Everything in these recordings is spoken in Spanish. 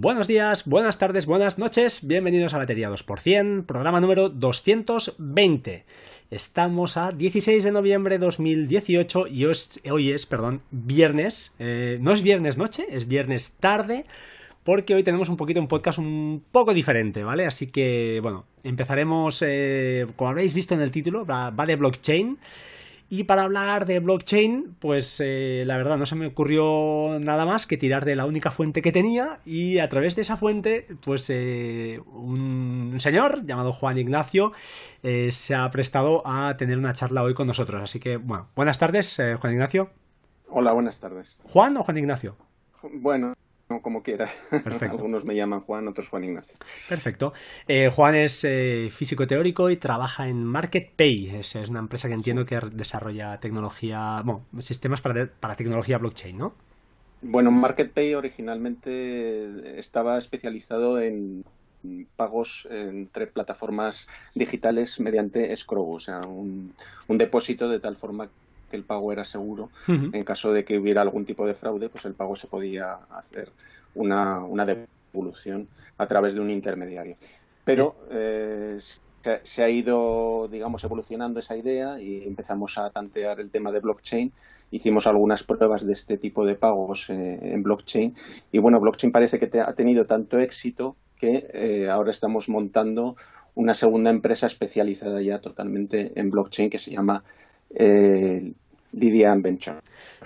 Buenos días, buenas tardes, buenas noches, bienvenidos a Batería 2%, programa número 220. Estamos a 16 de noviembre de 2018 y hoy es, perdón, viernes, eh, no es viernes noche, es viernes tarde, porque hoy tenemos un poquito un podcast un poco diferente, ¿vale? Así que, bueno, empezaremos, eh, como habréis visto en el título, va de blockchain. Y para hablar de blockchain, pues eh, la verdad no se me ocurrió nada más que tirar de la única fuente que tenía y a través de esa fuente, pues eh, un señor llamado Juan Ignacio eh, se ha prestado a tener una charla hoy con nosotros. Así que, bueno, buenas tardes, Juan Ignacio. Hola, buenas tardes. ¿Juan o Juan Ignacio? Bueno, como, quiera quieras. Algunos me llaman Juan, otros Juan Ignacio. Perfecto. Eh, Juan es eh, físico teórico y trabaja en MarketPay. Es, una empresa que entiendo que desarrolla tecnología, bueno, sistemas para, para tecnología blockchain, ¿no? Bueno, MarketPay originalmente estaba especializado en pagos entre plataformas digitales mediante escrow o sea, un, un depósito de tal forma que el pago era seguro. En caso de que hubiera algún tipo de fraude, pues el pago se podía hacer una, devolución a través de un intermediario. Pero eh, se, ha ido, digamos, evolucionando esa idea y empezamos a tantear el tema de blockchain. Hicimos algunas pruebas de este tipo de pagos eh, en blockchain y bueno, blockchain parece que ha tenido tanto éxito que eh, ahora estamos montando una segunda empresa especializada ya totalmente en blockchain que se llama eh,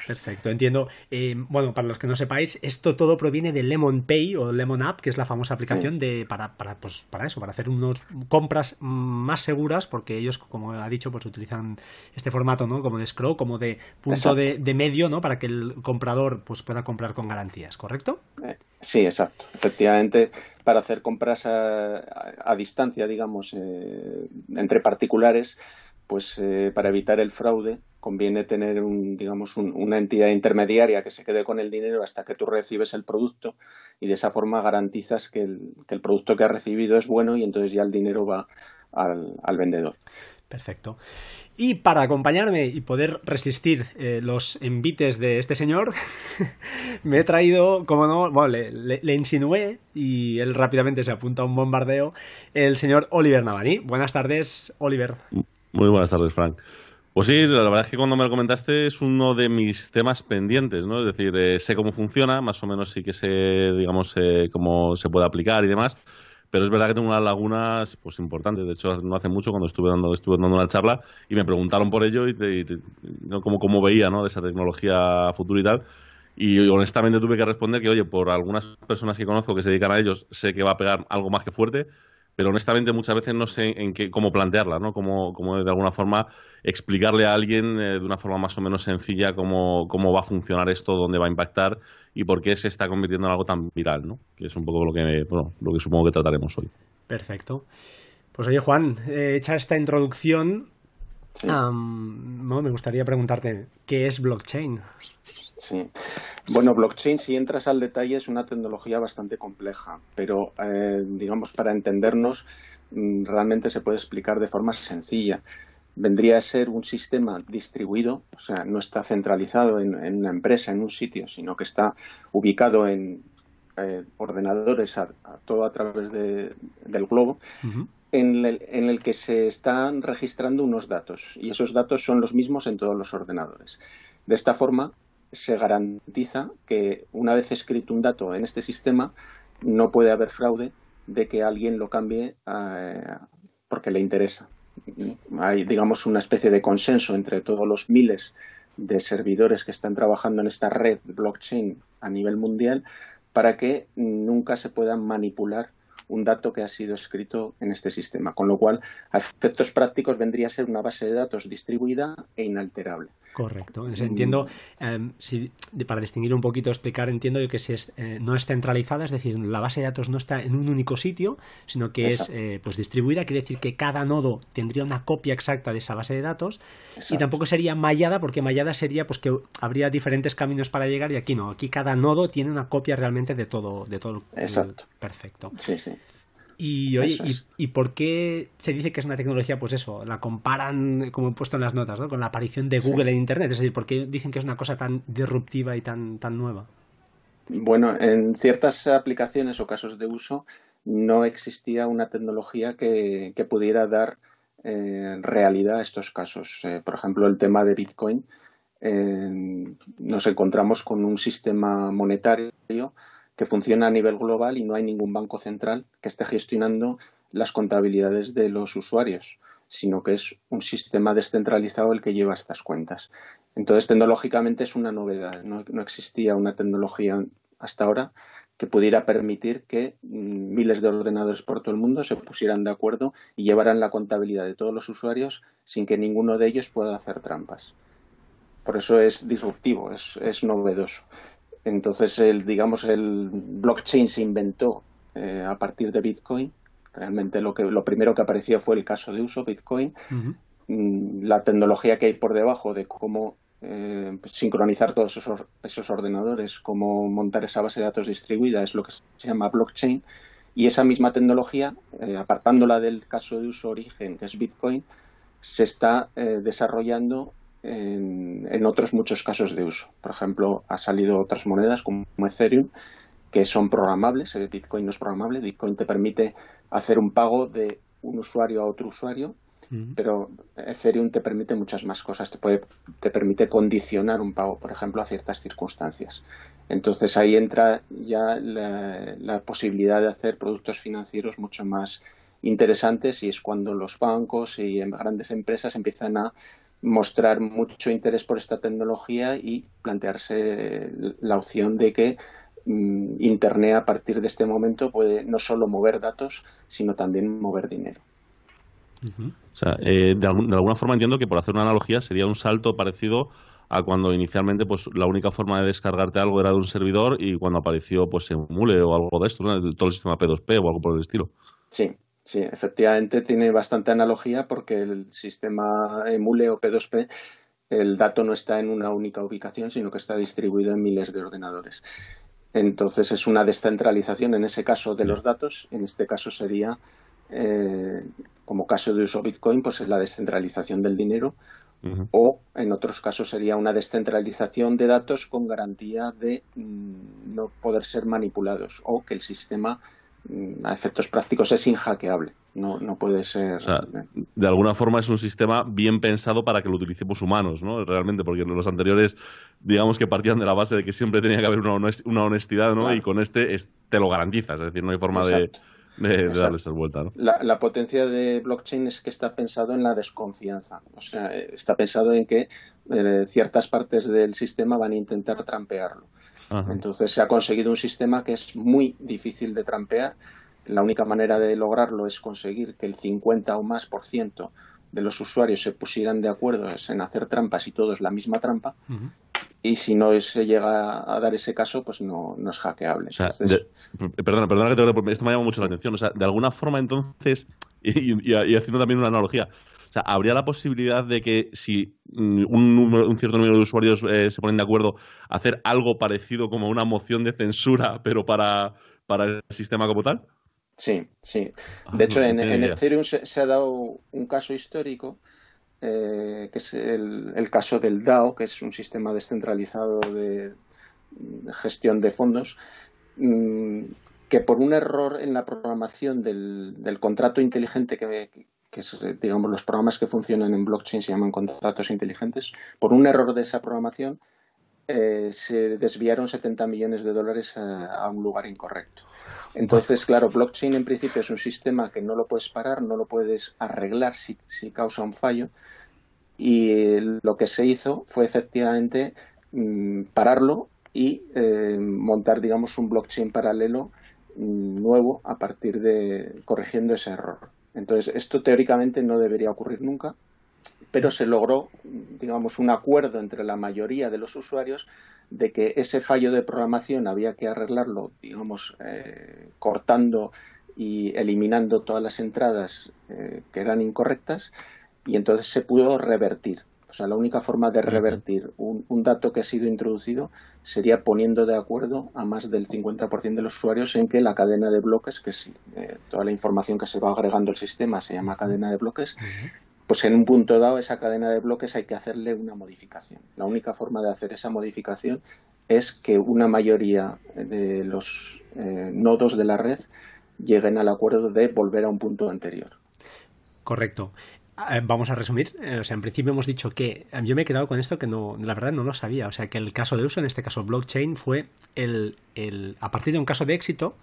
Perfecto, entiendo. Eh, bueno, para los que no sepáis, esto todo proviene de Lemon Pay o Lemon App, que es la famosa aplicación de para, para, pues, para eso, para hacer unas compras más seguras, porque ellos, como ha dicho, pues utilizan este formato, ¿no? Como de scroll como de punto de, medio, ¿no? Para que el comprador pues, pueda comprar con garantías, ¿correcto? Eh, sí, exacto. Efectivamente, para hacer compras a, distancia, digamos, eh, entre particulares, pues eh, para evitar el fraude conviene tener un, digamos una entidad intermediaria que se quede con el dinero hasta que tú recibes el producto y de esa forma garantizas que el, producto que has recibido es bueno y entonces ya el dinero va al, vendedor. Perfecto. Y para acompañarme y poder resistir eh, los envites de este señor, me he traído, como no, bueno, le, insinué y él rápidamente se apunta a un bombardeo, el señor Oliver Navani. Buenas tardes, Oliver. Mm. Muy buenas tardes, Frank. Pues sí, la verdad es que cuando me lo comentaste es uno de mis temas pendientes, ¿no? Es decir, eh, sé cómo funciona, más o menos sí que sé, digamos, eh, cómo se puede aplicar y demás, pero es verdad que tengo unas lagunas pues importantes. De hecho, no hace mucho cuando estuve dando, estuve dando una charla y me preguntaron por ello y, ¿no? cómo, cómo veía, ¿no? De esa tecnología futura y tal. Y honestamente tuve que responder que, oye, por algunas personas que conozco que se dedican a ellos, sé que va a pegar algo más que fuerte, pero honestamente muchas veces no sé en qué, cómo plantearla, ¿no? Cómo, de alguna forma explicarle a alguien eh, de una forma más o menos sencilla cómo, va a funcionar esto, dónde va a impactar y por qué se está convirtiendo en algo tan viral, ¿no? Que es un poco lo que, lo que supongo que trataremos hoy. Perfecto. Pues oye, Juan, eh, hecha esta introducción, no, me gustaría preguntarte, ¿qué es blockchain? Sí. Bueno, blockchain, si entras al detalle, es una tecnología bastante compleja, pero eh, digamos, para entendernos, mm, realmente se puede explicar de forma sencilla. Vendría a ser un sistema distribuido, o sea, no está centralizado en, una empresa, en un sitio, sino que está ubicado en eh, ordenadores, a, todo a través del globo, en el que se están registrando unos datos, y esos datos son los mismos en todos los ordenadores. De esta forma, se garantiza que una vez escrito un dato en este sistema, no puede haber fraude de que alguien lo cambie eh, porque le interesa. Hay, digamos, una especie de consenso entre todos los miles de servidores que están trabajando en esta red blockchain a nivel mundial para que nunca se puedan manipular un dato que ha sido escrito en este sistema, con lo cual, a efectos prácticos, vendría a ser una base de datos distribuida e inalterable. Correcto. Mm. entiendo, em, para distinguir un poquito, explicar, entiendo que si es, eh, no es centralizada, es decir, la base de datos no está en un único sitio, sino que es eh, pues distribuida, quiere decir que cada nodo tendría una copia exacta de esa base de datos y tampoco sería mallada, porque mallada sería pues que habría diferentes caminos para llegar y aquí no, aquí cada nodo tiene una copia realmente de todo, de todo. Exacto. Perfecto. Sí, sí. Y, oye, y, por qué se dice que es una tecnología? Pues eso, la comparan, como he puesto en las notas, con la aparición de Google en Internet. Es decir, ¿por qué dicen que es una cosa tan disruptiva y tan, nueva? Bueno, en ciertas aplicaciones o casos de uso no existía una tecnología que, pudiera dar eh, realidad a estos casos. Eh, por ejemplo, el tema de Bitcoin. Eh, nos encontramos con un sistema monetario que funciona a nivel global y no hay ningún banco central que esté gestionando las contabilidades de los usuarios, sino que es un sistema descentralizado el que lleva estas cuentas. Entonces, tecnológicamente es una novedad. No, existía una tecnología hasta ahora que pudiera permitir que mm, miles de ordenadores por todo el mundo se pusieran de acuerdo y llevaran la contabilidad de todos los usuarios sin que ninguno de ellos pueda hacer trampas. Por eso es disruptivo, es novedoso. Entonces, el, digamos, el blockchain se inventó eh, a partir de Bitcoin. Realmente lo, que, lo primero que apareció fue el caso de uso, Bitcoin. Mm, la tecnología que hay por debajo de cómo eh, sincronizar todos esos, esos ordenadores, cómo montar esa base de datos distribuida, es lo que se llama blockchain. Y esa misma tecnología, eh, apartándola del caso de uso origen, que es Bitcoin, se está eh, desarrollando en, otros muchos casos de uso. Por ejemplo, ha salido otras monedas como Ethereum que son programables, el Bitcoin no es programable, Bitcoin te permite hacer un pago de un usuario a otro usuario, pero Ethereum te permite muchas más cosas, te, puede, te permite condicionar un pago, por ejemplo, a ciertas circunstancias. Entonces ahí entra ya la posibilidad de hacer productos financieros mucho más interesantes y es cuando los bancos y grandes empresas empiezan a mostrar mucho interés por esta tecnología y plantearse la opción de que mm, Internet a partir de este momento puede no solo mover datos, sino también mover dinero. Eh, de, alguna forma entiendo que por hacer una analogía sería un salto parecido a cuando inicialmente pues la única forma de descargarte algo era de un servidor y cuando apareció pues Mule o algo de esto, todo el sistema P2P o algo por el estilo. Sí, Sí, efectivamente tiene bastante analogía porque el sistema emule o P2P, el dato no está en una única ubicación, sino que está distribuido en miles de ordenadores. Entonces es una descentralización en ese caso de los datos, en este caso sería, eh, como caso de uso Bitcoin, pues es la descentralización del dinero o en otros casos sería una descentralización de datos con garantía de mm, no poder ser manipulados o que el sistema Mm, a efectos prácticos es injaqueable. No, puede ser. Eh. de alguna forma es un sistema bien pensado para que lo utilicemos humanos, ¿no? Realmente, porque los anteriores, digamos que partían de la base de que siempre tenía que haber una, honestidad, ¿no? Y con este te lo garantizas, es decir, no hay forma de, darles de vuelta, ¿no? La, potencia de blockchain es que está pensado en la desconfianza. O sea, eh, está pensado en que eh, ciertas partes del sistema van a intentar trampearlo. Entonces se ha conseguido un sistema que es muy difícil de trampear. La única manera de lograrlo es conseguir que el 50 o más por ciento de los usuarios se pusieran de acuerdo en hacer trampas y todos la misma trampa. Y si no se llega a dar ese caso, pues no, es hackeable. perdona, perdona que te esto me llama mucho la atención. O sea, de alguna forma entonces, y haciendo también una analogía, ¿habría la posibilidad de que si mm, un, un cierto número de usuarios eh, se ponen de acuerdo, hacer algo parecido como una moción de censura, pero para, para el sistema como tal? Sí, sí. Ah, de hecho, en, Ethereum se, ha dado un caso histórico, eh, que es el, caso del DAO, que es un sistema descentralizado de, gestión de fondos, mm, que por un error en la programación del, del contrato inteligente que, que es, eh, digamos, los programas que funcionan en blockchain se llaman contratos inteligentes, por un error de esa programación eh, se desviaron 70 millones de dólares a, un lugar incorrecto. Entonces, claro, blockchain en principio es un sistema que no lo puedes parar, no lo puedes arreglar si, causa un fallo. Y eh, lo que se hizo fue efectivamente mm, pararlo y montar, digamos, un blockchain paralelo mm, nuevo a partir de corrigiendo ese error. Entonces, esto teóricamente no debería ocurrir nunca, pero se logró, digamos, un acuerdo entre la mayoría de los usuarios de que ese fallo de programación había que arreglarlo, digamos, eh, cortando y eliminando todas las entradas eh, que eran incorrectas y entonces se pudo revertir. O sea, la única forma de revertir un, dato que ha sido introducido sería poniendo de acuerdo a más del 50% de los usuarios en que la cadena de bloques, que es eh, toda la información que se va agregando al sistema, se llama cadena de bloques, pues en un punto dado esa cadena de bloques hay que hacerle una modificación. La única forma de hacer esa modificación es que una mayoría de los eh, nodos de la red lleguen al acuerdo de volver a un punto anterior. Correcto. Eh, vamos a resumir. Eh, o sea, en principio hemos dicho que yo me he quedado con esto que no, la verdad no lo sabía. O sea, que el caso de uso, en este caso blockchain, fue el, a partir de un caso de éxito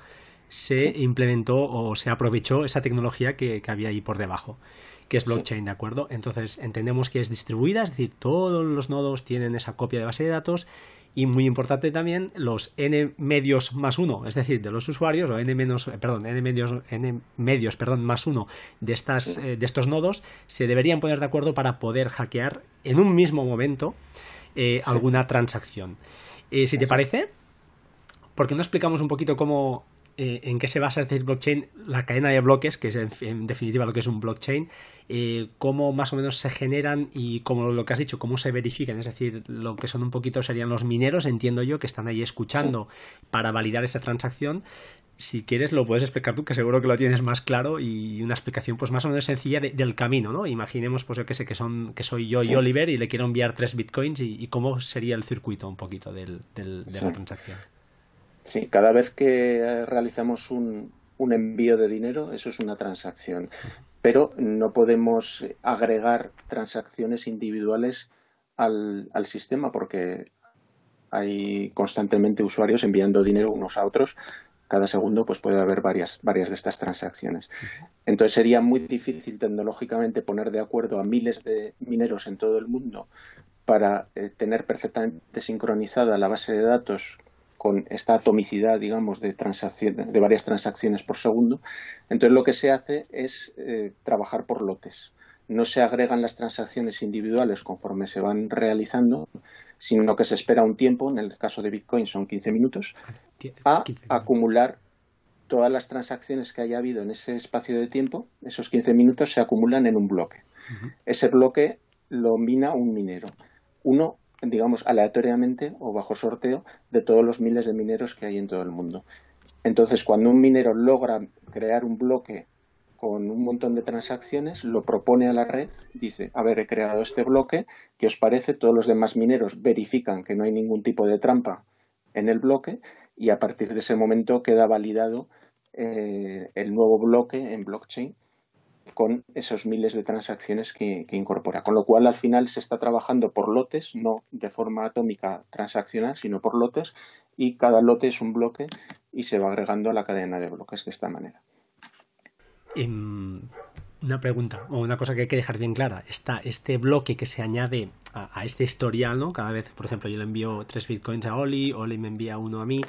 se implementó o se aprovechó esa tecnología que, había ahí por debajo, que es blockchain, ¿de acuerdo? Entonces entendemos que es distribuida, es decir, todos los nodos tienen esa copia de base de datos y muy importante también los n medios más uno, es decir, de los usuarios, o n menos, eh, perdón, n medios, perdón, más uno de, estas, eh, de estos nodos, se deberían poner de acuerdo para poder hackear en un mismo momento eh, alguna transacción. si te parece, Porque no explicamos un poquito cómo eh, en qué se basa este blockchain, la cadena de bloques, que es en, definitiva lo que es un blockchain, eh, cómo más o menos se generan y como lo que has dicho, cómo se verifican, es decir, lo que son un poquito serían los mineros, entiendo yo, que están ahí escuchando para validar esa transacción. Si quieres lo puedes explicar tú, que seguro que lo tienes más claro y una explicación pues más o menos sencilla del camino, ¿no? Imaginemos pues yo que sé que son que soy yo y Oliver y le quiero enviar tres bitcoins y, cómo sería el circuito un poquito de la transacción. Sí, cada vez que eh, realizamos un, envío de dinero, eso es una transacción. Pero no podemos agregar transacciones individuales al, sistema porque hay constantemente usuarios enviando dinero unos a otros. Cada segundo pues puede haber varias, de estas transacciones. Entonces sería muy difícil tecnológicamente poner de acuerdo a miles de mineros en todo el mundo para eh, tener perfectamente sincronizada la base de datos con esta atomicidad, digamos, de, transacciones, de varias transacciones por segundo. Entonces lo que se hace es eh, trabajar por lotes. No se agregan las transacciones individuales conforme se van realizando, sino que se espera un tiempo, en el caso de Bitcoin son 15 minutos, a acumular todas las transacciones que haya habido en ese espacio de tiempo, esos 15 minutos se acumulan en un bloque. Ese bloque lo mina un minero. Uno digamos, aleatoriamente o bajo sorteo de todos los miles de mineros que hay en todo el mundo. Entonces, cuando un minero logra crear un bloque con un montón de transacciones, lo propone a la red, dice, a ver, he creado este bloque, ¿qué os parece? Todos los demás mineros verifican que no hay ningún tipo de trampa en el bloque y a partir de ese momento queda validado eh, el nuevo bloque en blockchain con esos miles de transacciones que, incorpora. Con lo cual, al final se está trabajando por lotes, no de forma atómica transaccional, sino por lotes, y cada lote es un bloque y se va agregando a la cadena de bloques de esta manera. Em, una pregunta o una cosa que hay que dejar bien clara. Está este bloque que se añade a, a, este historial, ¿no? Cada vez, por ejemplo, yo le envío tres bitcoins a Oli, Oli me envía uno a mí.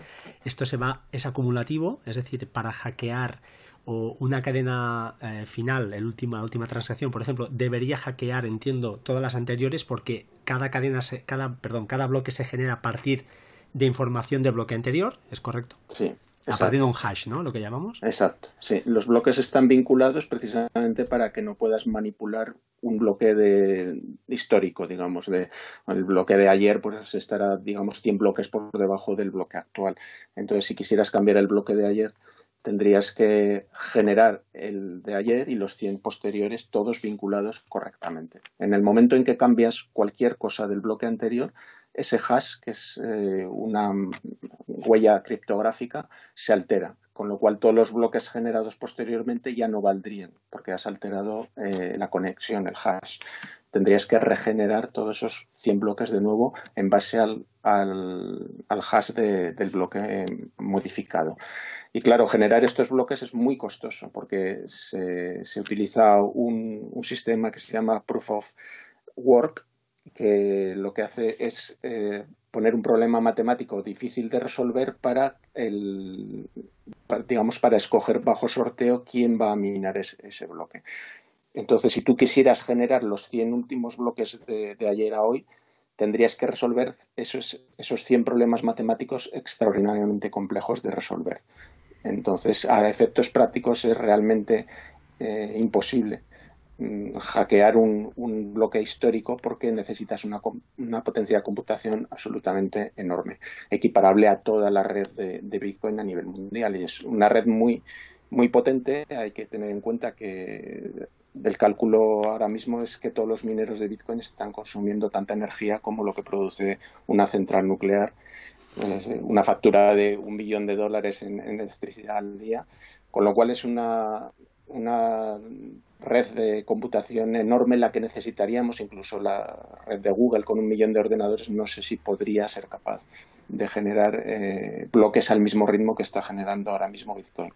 Esto se va, es acumulativo, es decir, para hackear o una cadena eh, final, el última, la última transacción, por ejemplo, debería hackear, entiendo, todas las anteriores porque cada cadena, cada, perdón, cada bloque se genera a partir de información del bloque anterior, ¿es correcto? Sí. A partir de un hash, ¿no? Lo que llamamos. Exacto. Sí, los bloques están vinculados precisamente para que no puedas manipular un bloque de histórico, digamos, de el bloque de ayer pues estará digamos 100 bloques por debajo del bloque actual. Entonces, si quisieras cambiar el bloque de ayer, tendrías que generar el de ayer y los 100 posteriores todos vinculados correctamente. En el momento en que cambias cualquier cosa del bloque anterior, ese hash, que es eh, una huella criptográfica, se altera, con lo cual todos los bloques generados posteriormente ya no valdrían, porque has alterado eh, la conexión, el hash. Tendrías que regenerar todos esos 100 bloques de nuevo en base al, hash del bloque eh, modificado. Y claro, generar estos bloques es muy costoso, porque se, utiliza un, un sistema que se llama Proof of Work, que lo que hace es eh, poner un problema matemático difícil de resolver para el digamos para escoger bajo sorteo quién va a minar ese bloque. Entonces, si tú quisieras generar los 100 últimos bloques de, ayer a hoy, tendrías que resolver esos, esos 100 problemas matemáticos extraordinariamente complejos de resolver. Entonces, a efectos prácticos es realmente eh, imposible. Mm, hackear un, bloque histórico porque necesitas una, potencia de computación absolutamente enorme, equiparable a toda la red de, Bitcoin a nivel mundial. Y es una red muy, muy potente. Hay que tener en cuenta que el cálculo ahora mismo es que todos los mineros de Bitcoin están consumiendo tanta energía como lo que produce una central nuclear, pues, eh, una factura de un billón de dólares en, electricidad al día, con lo cual es una, una red de computación enorme la que necesitaríamos, incluso la red de Google con un millón de ordenadores, no sé si podría ser capaz de generar eh, bloques al mismo ritmo que está generando ahora mismo Bitcoin.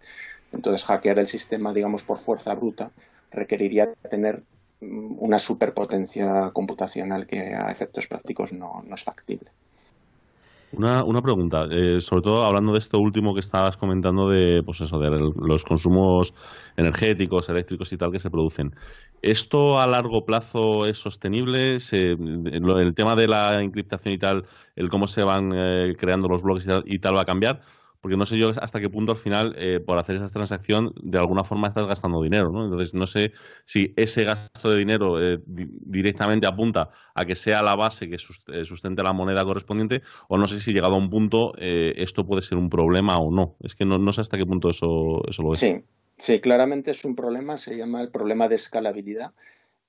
Entonces, hackear el sistema, digamos, por fuerza bruta requeriría tener mm, una superpotencia computacional que a efectos prácticos no, no es factible. Una, una pregunta, eh, sobre todo hablando de esto último que estabas comentando de, pues los consumos energéticos, eléctricos y tal que se producen. ¿Esto a largo plazo es sostenible? el, tema de la encriptación y tal, el cómo se van eh, creando los bloques y tal va a cambiar? porque no sé yo hasta qué punto al final, eh, por hacer esa transacción, de alguna forma estás gastando dinero, ¿no? Entonces, no sé si ese gasto de dinero eh, directamente apunta a que sea la base que eh, sustente la moneda correspondiente, o no sé si llegado a un punto esto puede ser un problema o no. Es que no, sé hasta qué punto eso, eso lo es. Sí, sí, claramente es un problema, se llama el problema de escalabilidad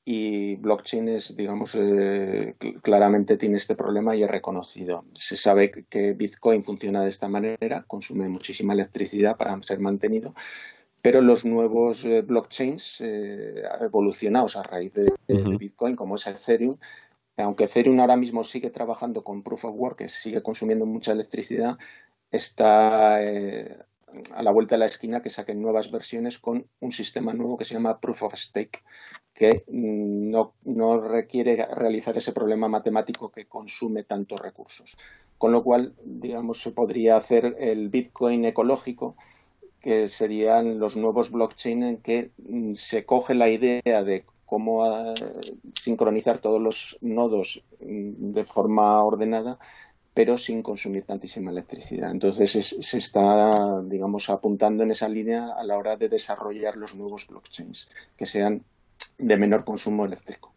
y blockchain es, digamos, eh, claramente tiene este problema y es reconocido. Se sabe que Bitcoin funciona de esta manera, consume muchísima electricidad para ser mantenido, pero los nuevos eh, blockchains eh, evolucionados a raíz de, Bitcoin, como es Ethereum, aunque Ethereum ahora mismo sigue trabajando con Proof of Work, que sigue consumiendo mucha electricidad, está a la vuelta de la esquina que saquen nuevas versiones con un sistema nuevo que se llama Proof of Stake, que mm, no, requiere realizar ese problema matemático que consume tantos recursos. Con lo cual, digamos, se podría hacer el Bitcoin ecológico, que serían los nuevos blockchain en que mm, se coge la idea de cómo eh, sincronizar todos los nodos mm, de forma ordenada pero sin consumir tantísima electricidad. Entonces se está, digamos, apuntando en esa línea a la hora de desarrollar los nuevos blockchains que sean de menor consumo eléctrico.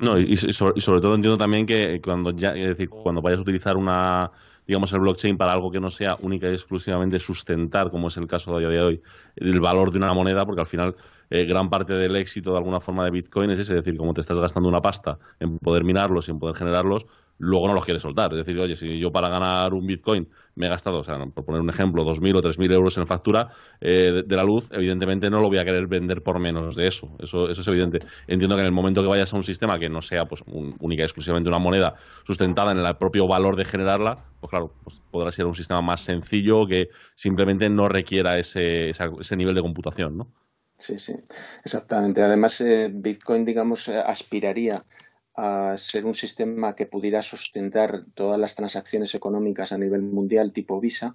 No, y, sobre, todo entiendo también que cuando ya, es decir, cuando vayas a utilizar una digamos, el blockchain para algo que no sea única y exclusivamente sustentar, como es el caso de hoy, día, el valor de una moneda, porque al final eh, gran parte del éxito de alguna forma de Bitcoin es ese, es decir, como te estás gastando una pasta en poder minarlos y en poder generarlos, luego no los quiere soltar. Es decir, oye, si yo para ganar un Bitcoin me he gastado, o sea, por poner un ejemplo, 2.000 o 3.000 euros en factura eh, de, la luz, evidentemente no lo voy a querer vender por menos de eso. Eso, eso es evidente. Entiendo que en el momento que vayas a un sistema que no sea pues, única y exclusivamente una moneda sustentada en el propio valor de generarla, pues claro, pues podrá ser un sistema más sencillo que simplemente no requiera ese, ese nivel de computación, ¿no? Sí, sí, exactamente. Además, eh, Bitcoin, digamos, eh, aspiraría a ser un sistema que pudiera sustentar todas las transacciones económicas a nivel mundial tipo Visa,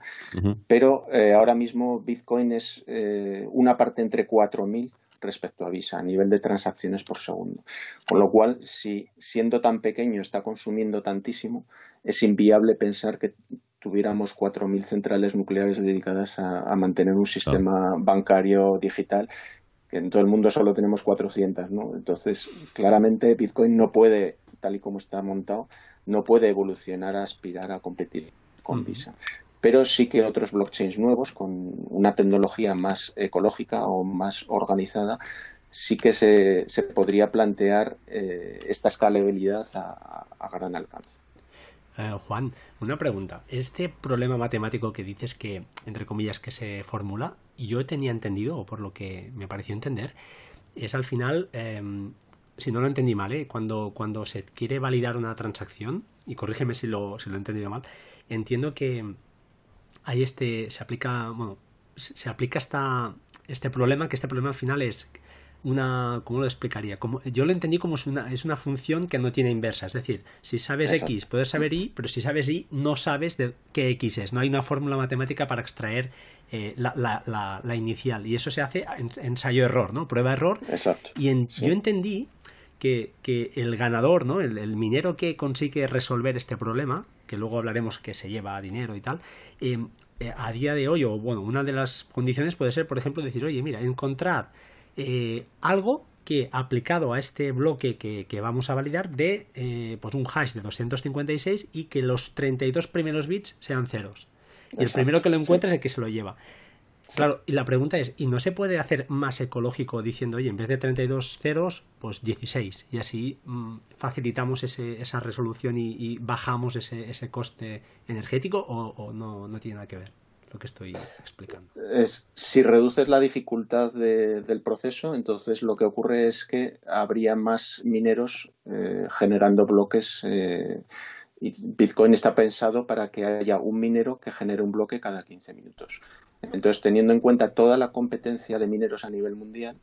pero eh, ahora mismo Bitcoin es eh, una parte entre 4.000 respecto a Visa a nivel de transacciones por segundo. Con lo cual, si siendo tan pequeño está consumiendo tantísimo, es inviable pensar que tuviéramos 4.000 centrales nucleares dedicadas a, mantener un sistema bancario digital que en todo el mundo solo tenemos 400, ¿no? Entonces, claramente Bitcoin no puede, tal y como está montado, no puede evolucionar a aspirar a competir con Visa. Pero sí que otros blockchains nuevos, con una tecnología más ecológica o más organizada, sí que se, podría plantear eh, esta escalabilidad a gran alcance. Eh, Juan, una pregunta. Este problema matemático que dices que, entre comillas, que se formula, yo tenía entendido, o por lo que me pareció entender, es al final, em, si no lo entendí mal, ¿eh? cuando, cuando se quiere validar una transacción, y corrígeme si lo, lo he entendido mal, entiendo que ahí este, se aplica, bueno, se aplica este problema, que este problema al final es una, ¿cómo lo explicaría? yo lo entendí como es una, es una función que no tiene inversa, es decir, si sabes x puedes saber y, pero si sabes y no sabes de qué x es, no hay una fórmula matemática para extraer eh, la, inicial. Y eso se hace ensayo-error, ¿no? Prueba-error. Exacto. Y yo entendí que, el ganador, ¿no? El, minero que consigue resolver este problema, que luego hablaremos que se lleva dinero y tal, eh, eh, a día de hoy, o bueno, una de las condiciones puede ser, por ejemplo, decir, oye, mira, encontrar eh, algo que aplicado a este bloque que, vamos a validar de eh, pues un hash de 256 y que los 32 primeros bits sean ceros. Y el primero que lo encuentra es el que se lo lleva. Claro, y la pregunta es, ¿y no se puede hacer más ecológico diciendo, oye, en vez de 32 ceros, pues 16? Y así mm, facilitamos esa resolución y, bajamos ese, coste energético o, o no, no tiene nada que ver lo que estoy explicando. Es, si reduces la dificultad del proceso, entonces lo que ocurre es que habría más mineros eh, generando bloques. Eh, y Bitcoin está pensado para que haya un minero que genere un bloque cada 15 minutos. Entonces, teniendo en cuenta toda la competencia de mineros a nivel mundial,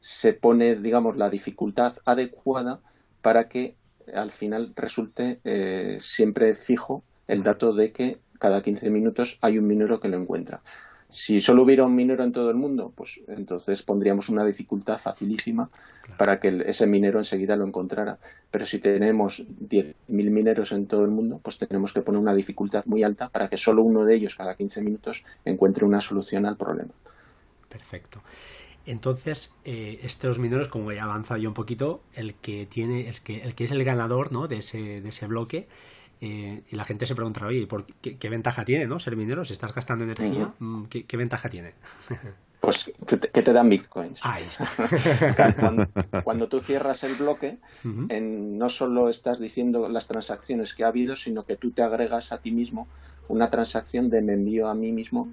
se pone, digamos, la dificultad adecuada para que al final resulte eh, siempre fijo el dato de que cada 15 minutos hay un minero que lo encuentra. Si solo hubiera un minero en todo el mundo, pues entonces pondríamos una dificultad facilísima para que ese minero enseguida lo encontrara. Pero si tenemos 10.000 mineros en todo el mundo, pues tenemos que poner una dificultad muy alta para que solo uno de ellos cada 15 minutos encuentre una solución al problema. Perfecto. Entonces, eh, estos mineros, como he avanzado yo un poquito, el que tiene, es que el que es el ganador, ¿no? de ese, de ese bloque, eh, y la gente se pregunta, oye, qué, ventaja tiene no ser minero? Si estás gastando energía, mm, ¿qué, ventaja tiene? Pues que te, dan bitcoins. Ahí está. cuando, tú cierras el bloque, no solo estás diciendo las transacciones que ha habido, sino que tú te agregas a ti mismo una transacción de me envío a mí mismo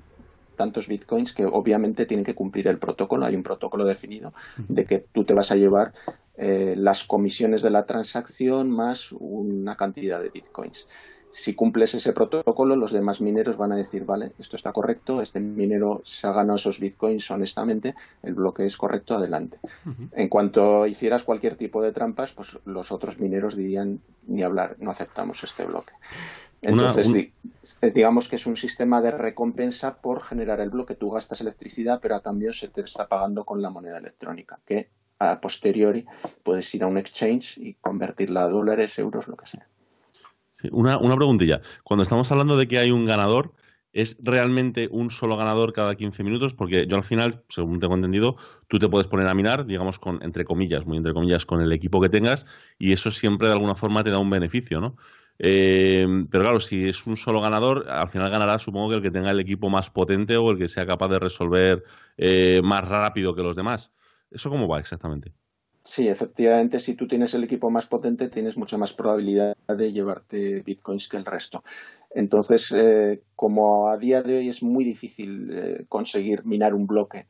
tantos bitcoins que obviamente tienen que cumplir el protocolo. Hay un protocolo definido de que tú te vas a llevar eh, las comisiones de la transacción más una cantidad de bitcoins. Si cumples ese protocolo, los demás mineros van a decir, vale, esto está correcto, este minero se ha ganado esos bitcoins honestamente, el bloque es correcto, adelante. En cuanto hicieras cualquier tipo de trampas, pues los otros mineros dirían, ni hablar, no aceptamos este bloque. Entonces, digamos que es un sistema de recompensa por generar el bloque. Tú gastas electricidad, pero a cambio se te está pagando con la moneda electrónica, a posteriori puedes ir a un exchange y convertirla a dólares, euros, lo que sea. una, una preguntilla. Cuando estamos hablando de que hay un ganador, ¿es realmente un solo ganador cada 15 minutos? Porque yo al final, según tengo entendido, tú te puedes poner a minar, digamos, con, entre comillas, muy entre comillas, con el equipo que tengas y eso siempre de alguna forma te da un beneficio, ¿no? Eh, pero claro, si es un solo ganador, al final ganará supongo que el que tenga el equipo más potente o el que sea capaz de resolver eh, más rápido que los demás. ¿Eso cómo va exactamente? Sí, efectivamente, si tú tienes el equipo más potente, tienes mucha más probabilidad de llevarte bitcoins que el resto. Entonces, eh, como a día de hoy es muy difícil eh, conseguir minar un bloque,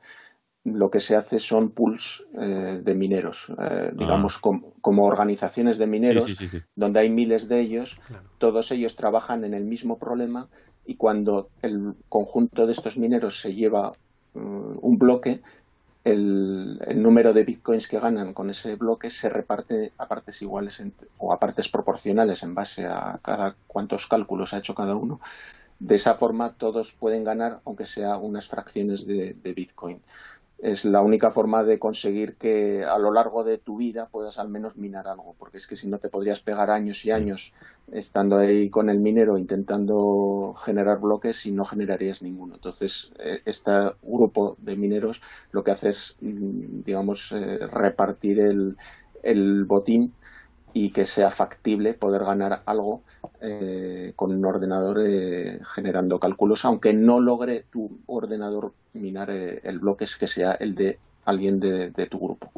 lo que se hace son pools eh, de mineros, ah. digamos como organizaciones de mineros, donde hay miles de ellos, todos ellos trabajan en el mismo problema y cuando el conjunto de estos mineros se lleva mm, un bloque, el, número de bitcoins que ganan con ese bloque se reparte a partes iguales o a partes proporcionales en base a cada cuántos cálculos ha hecho cada uno. De esa forma todos pueden ganar, aunque sea unas fracciones de bitcoin es la única forma de conseguir que a lo largo de tu vida puedas al menos minar algo, porque es que si no te podrías pegar años y años estando ahí con el minero intentando generar bloques y no generarías ninguno. Entonces, eh, este grupo de mineros lo que hace es, mm, digamos, eh, repartir el, el botín y que sea factible poder ganar algo eh, con un ordenador eh, generando cálculos, aunque no logre tu ordenador minar eh, el bloque es que sea el de alguien de tu grupo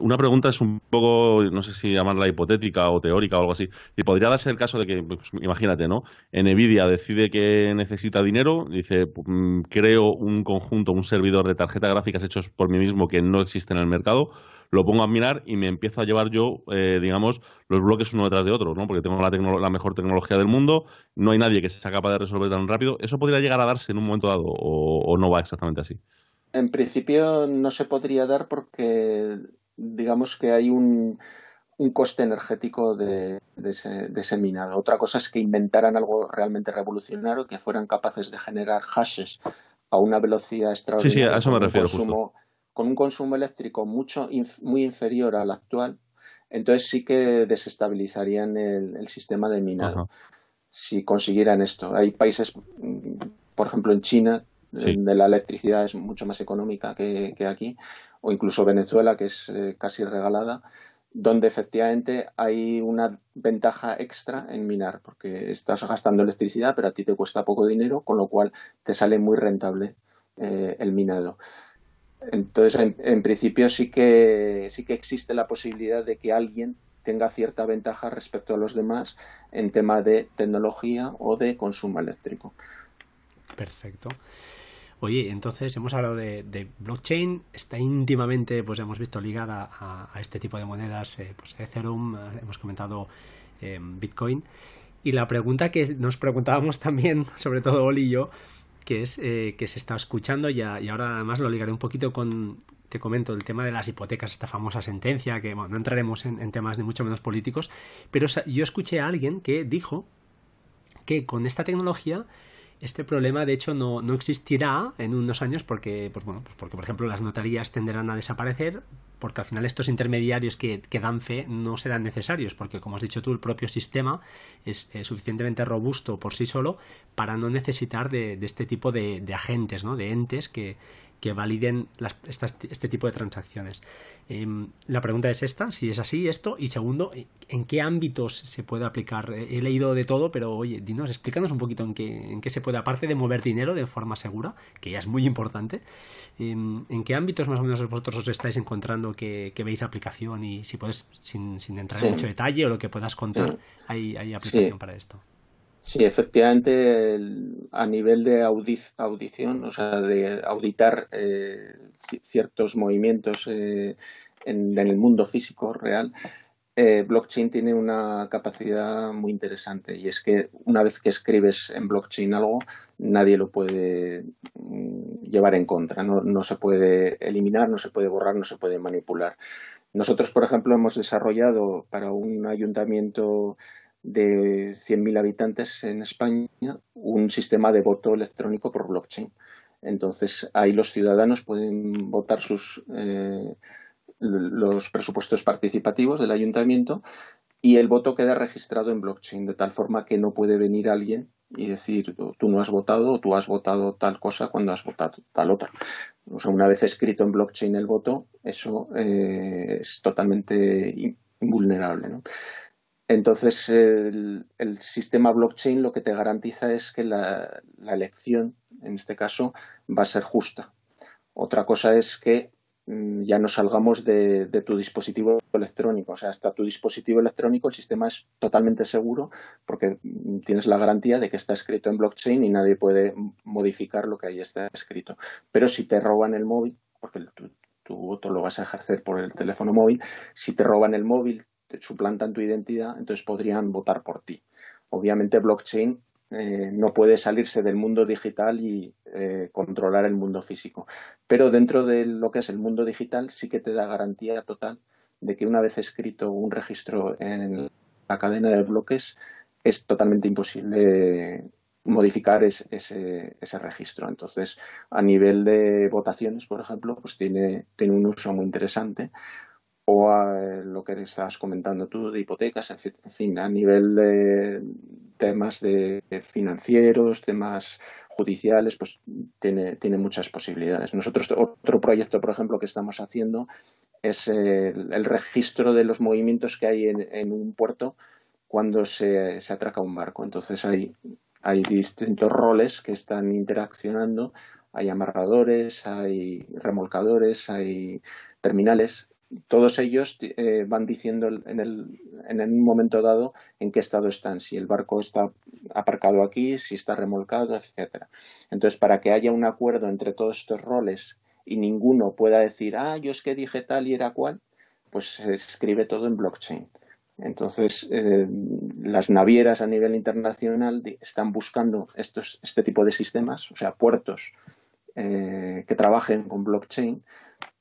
una pregunta es un poco, no sé si llamarla hipotética o teórica o algo así. Y podría darse el caso de que, pues, imagínate, ¿no? Nvidia decide que necesita dinero, dice, mm, creo un conjunto, un servidor de tarjetas gráficas hechos por mí mismo que no existe en el mercado, lo pongo a mirar y me empiezo a llevar yo, eh, digamos, los bloques uno detrás de otro, ¿no? Porque tengo la, mejor tecnología del mundo, no hay nadie que sea capaz de resolver tan rápido. ¿Eso podría llegar a darse en un momento dado o no va exactamente así? En principio no se podría dar porque digamos que hay un, un coste energético de, de, ese, minado. Otra cosa es que inventaran algo realmente revolucionario, que fueran capaces de generar hashes a una velocidad extraordinaria. a Con un consumo, eléctrico mucho, muy inferior al actual, entonces sí que desestabilizarían el, sistema de minado. Si consiguieran esto. Hay países, por ejemplo en China, donde la electricidad es mucho más económica que aquí, o incluso Venezuela, que es eh, casi regalada, donde efectivamente hay una ventaja extra en minar, porque estás gastando electricidad, pero a ti te cuesta poco dinero, con lo cual te sale muy rentable eh, el minado. Entonces, en, en, principio sí que, sí que existe la posibilidad de que alguien tenga cierta ventaja respecto a los demás en tema de tecnología o de consumo eléctrico. Perfecto. Oye, entonces hemos hablado de, blockchain, está íntimamente, pues hemos visto ligada a, este tipo de monedas, eh, pues Ethereum, eh, hemos comentado em, Bitcoin. Y la pregunta que nos preguntábamos también, sobre todo Oli y yo, que es eh, que se está escuchando y, ahora además lo ligaré un poquito con, te comento, el tema de las hipotecas, esta famosa sentencia, que bueno, no entraremos en, en temas ni mucho menos políticos, pero yo escuché a alguien que dijo que con esta tecnología este problema, de hecho, no, existirá en unos años porque, pues bueno, pues porque, por ejemplo, las notarías tenderán a desaparecer, porque al final estos intermediarios que, dan fe no serán necesarios, porque, como has dicho tú, el propio sistema es suficientemente robusto por sí solo para no necesitar de, este tipo de, de agentes, ¿no? de entes que, que validen este tipo de transacciones. Em, la pregunta es esta, si es así, esto, y segundo, eh, ¿en qué ámbitos se puede aplicar? Eh, he leído de todo, pero oye, dinos, explícanos un poquito en qué, en qué se puede, aparte de mover dinero de forma segura, que ya es muy importante, em, ¿en qué ámbitos más o menos vosotros os estáis encontrando que, veis aplicación y si puedes, sin, sin entrar en mucho detalle o lo que puedas contar, hay, aplicación para esto? Sí, efectivamente, a nivel de audición, o sea, de auditar eh, ciertos movimientos eh, en, el mundo físico real, eh, blockchain tiene una capacidad muy interesante y es que una vez que escribes en blockchain algo, nadie lo puede mm, llevar en contra, no se puede eliminar, no se puede borrar, no se puede manipular. Nosotros, por ejemplo, hemos desarrollado para un ayuntamiento de 100.000 habitantes en España un sistema de voto electrónico por blockchain. Entonces, ahí los ciudadanos pueden votar sus, eh, los presupuestos participativos del ayuntamiento y el voto queda registrado en blockchain, de tal forma que no puede venir alguien y decir oh, tú no has votado o tú has votado tal cosa cuando has votado tal otra. O sea, una vez escrito en blockchain el voto, eso eh, es totalmente invulnerable. Entonces, el, sistema blockchain lo que te garantiza es que la, elección, en este caso, va a ser justa. Otra cosa es que mm, ya no salgamos de, tu dispositivo electrónico. O sea, hasta tu dispositivo electrónico el sistema es totalmente seguro porque mm, tienes la garantía de que está escrito en blockchain y nadie puede modificar lo que ahí está escrito. Pero si te roban el móvil, porque tu voto lo vas a ejercer por el teléfono móvil, si te roban el móvil, te suplantan tu identidad, entonces podrían votar por ti. Obviamente blockchain eh, no puede salirse del mundo digital y eh, controlar el mundo físico, pero dentro de lo que es el mundo digital sí que te da garantía total de que una vez escrito un registro en la cadena de bloques es totalmente imposible eh, modificar ese, registro. Entonces, a nivel de votaciones, por ejemplo, pues tiene un uso muy interesante o a eh, lo que estabas comentando tú de hipotecas, en fin, a nivel de temas de financieros, temas judiciales, pues tiene, muchas posibilidades. Nosotros, otro proyecto, por ejemplo, que estamos haciendo es el, registro de los movimientos que hay en, en un puerto cuando se, se, atraca un barco. Entonces hay, hay distintos roles que están interaccionando. Hay amarradores, hay remolcadores, hay terminales todos ellos eh, van diciendo en, el, un momento dado en qué estado están, si el barco está aparcado aquí, si está remolcado, etcétera. Entonces, para que haya un acuerdo entre todos estos roles y ninguno pueda decir, ah, yo es que dije tal y era cual, pues se escribe todo en blockchain. Entonces, eh, las navieras a nivel internacional están buscando este tipo de sistemas, o sea, puertos eh, que trabajen con blockchain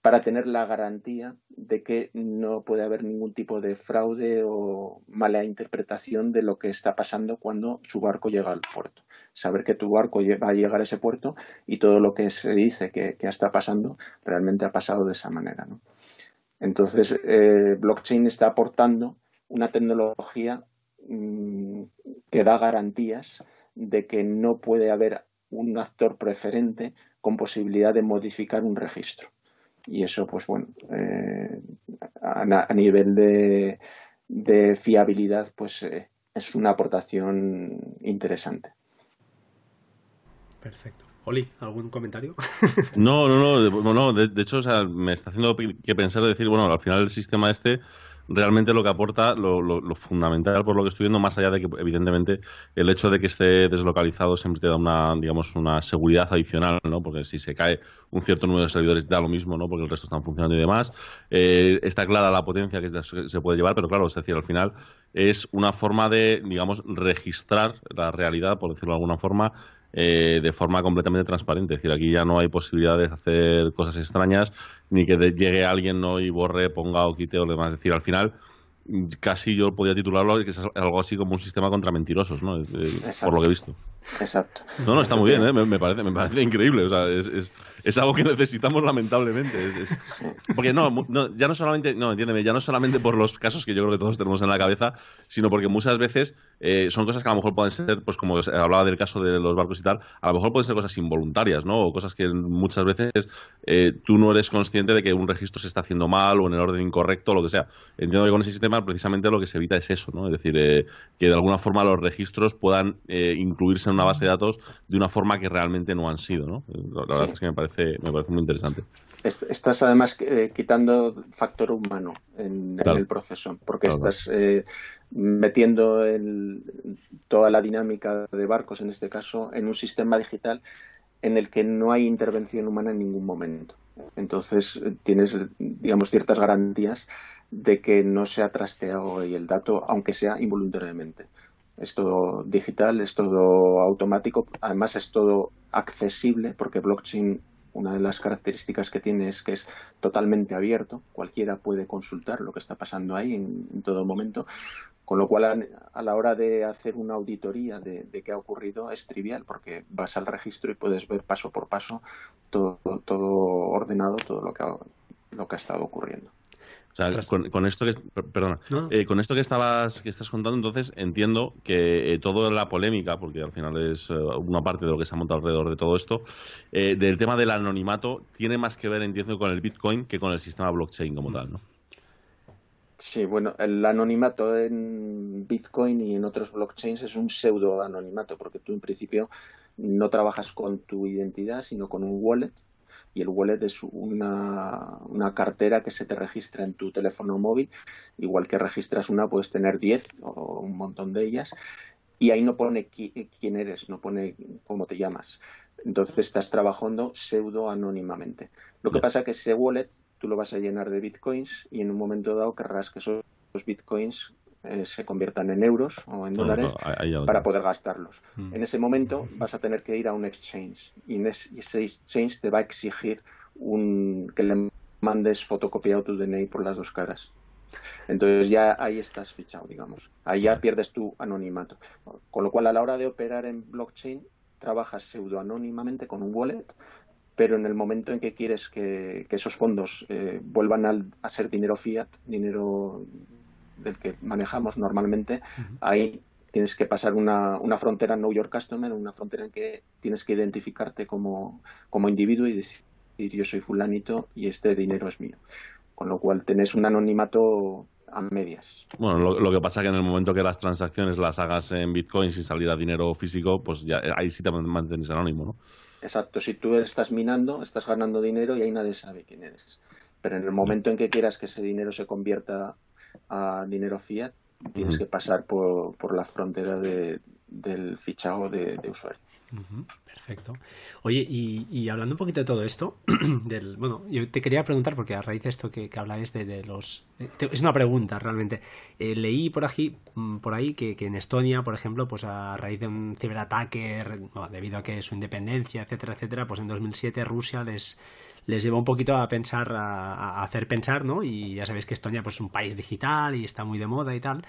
para tener la garantía de que no puede haber ningún tipo de fraude o mala interpretación de lo que está pasando cuando su barco llega al puerto. Saber que tu barco va a llegar a ese puerto y todo lo que se dice que, está pasando realmente ha pasado de esa manera. Entonces, eh, blockchain está aportando una tecnología mm, que da garantías de que no puede haber un actor preferente con posibilidad de modificar un registro. Y eso, pues bueno, eh, a, nivel de, de fiabilidad, pues eh, es una aportación interesante. Perfecto. Oli, ¿algún comentario? no, no, no, de, hecho me está haciendo que pensar de decir, bueno, al final el sistema este realmente lo que aporta, lo, fundamental por lo que estoy viendo, más allá de que evidentemente el hecho de que esté deslocalizado siempre te da una, digamos, una seguridad adicional, ¿no? Porque si se cae un cierto número de servidores da lo mismo, ¿no? Porque el resto están funcionando y demás. Eh, está clara la potencia que se puede llevar, pero claro, es decir, al final es una forma de, digamos, registrar la realidad, por decirlo de alguna forma, eh, de forma completamente transparente. Es decir, aquí ya no hay posibilidad de hacer cosas extrañas, ni que llegue alguien ¿no? y borre, ponga o quite o demás. Es decir, al final casi yo podía titularlo que es algo así como un sistema contra mentirosos, eh, eh, por lo que he visto. Exacto. No, no, está muy bien, ¿eh? me, parece, me parece increíble. es, algo que necesitamos lamentablemente. Porque no, ya no solamente, no, entiéndeme, ya no solamente por los casos que yo creo que todos tenemos en la cabeza, sino porque muchas veces son cosas que a lo mejor pueden ser, pues como hablaba del caso de los barcos y tal, a lo mejor pueden ser cosas involuntarias, ¿no? O cosas que muchas veces tú no eres consciente de que un registro se está haciendo mal o en el orden incorrecto o lo que sea. Entiendo que con ese sistema precisamente lo que se evita es eso, Es decir, eh, que de alguna forma los registros puedan eh, incluirse en una base de datos de una forma que realmente no han sido, eh, La, verdad es que me parece, me parece muy interesante. Estás además quitando factor humano en, el proceso, porque estás metiendo toda la dinámica de barcos, en este caso, en un sistema digital en el que no hay intervención humana en ningún momento. Entonces eh, tienes, digamos, ciertas garantías de que no se ha trasteado el dato, aunque sea involuntariamente. Es todo digital, es todo automático, además es todo accesible porque blockchain una de las características que tiene es que es totalmente abierto, cualquiera puede consultar lo que está pasando ahí en, todo momento, con lo cual, a, la hora de hacer una auditoría de, qué ha ocurrido es trivial, porque vas al registro y puedes ver paso por paso todo, ordenado, todo lo que ha estado ocurriendo. O sea, con, esto que eh, con esto que estabas que estás contando, entonces entiendo que eh, toda la polémica, porque al final es eh, una parte de lo que se ha montado alrededor de todo esto, del tema del anonimato tiene más que ver, entiendo, con el Bitcoin que con el sistema blockchain como tal, ¿no? Sí, bueno, el anonimato en Bitcoin y en otros blockchains es un pseudo anonimato, porque tú en principio no trabajas con tu identidad, sino con un wallet y el wallet es una, una, cartera que se te registra en tu teléfono móvil. Igual que registras una, puedes tener 10 o un montón de ellas. Y ahí no pone eh, quién eres, no pone cómo te llamas. Entonces estás trabajando pseudo anónimamente. Lo que pasa es que ese wallet tú lo vas a llenar de bitcoins y en un momento dado querrás que esos bitcoins eh, se conviertan en euros o en dólares para poder gastarlos. Mm. En ese momento vas a tener que ir a un exchange y ese exchange te va a exigir un, que le mandes fotocopiado tu DNI por las dos caras. Entonces ya ahí estás fichado, digamos. Ahí ya pierdes tu anonimato. Con lo cual, a la hora de operar en blockchain, trabajas pseudoanónimamente con un wallet, pero en el momento en que quieres que, esos fondos eh, vuelvan a ser dinero fiat, dinero del que manejamos normalmente, ahí tienes que pasar una, una, frontera New York Customer, una frontera en que tienes que identificarte como, individuo y decir yo soy fulanito y este dinero es mío. Con lo cual tenés un anonimato a medias. Bueno, lo, que pasa es que en el momento que las transacciones las hagas en Bitcoin sin salir a dinero físico, pues ya ahí sí te mantienes anónimo, ¿no? Exacto, si tú estás minando, estás ganando dinero y ahí nadie sabe quién eres. Pero en el momento en que quieras que ese dinero se convierta a dinero fiat, tienes que pasar por, la frontera de, del fichado de, usuario. perfecto. Oye, y, hablando un poquito de todo esto, del, bueno, yo te quería preguntar, porque a raíz de esto que, que habláis de, los... Eh, es una pregunta, realmente. Eh, leí por aquí, mm, por ahí que, en Estonia, por ejemplo, pues a raíz de un ciberataque, debido a que su independencia, etcétera, etcétera, pues en 2007 Rusia les les lleva un poquito a pensar, a, hacer pensar, ¿no? Y ya sabéis que Estonia pues, es un país digital y está muy de moda y tal.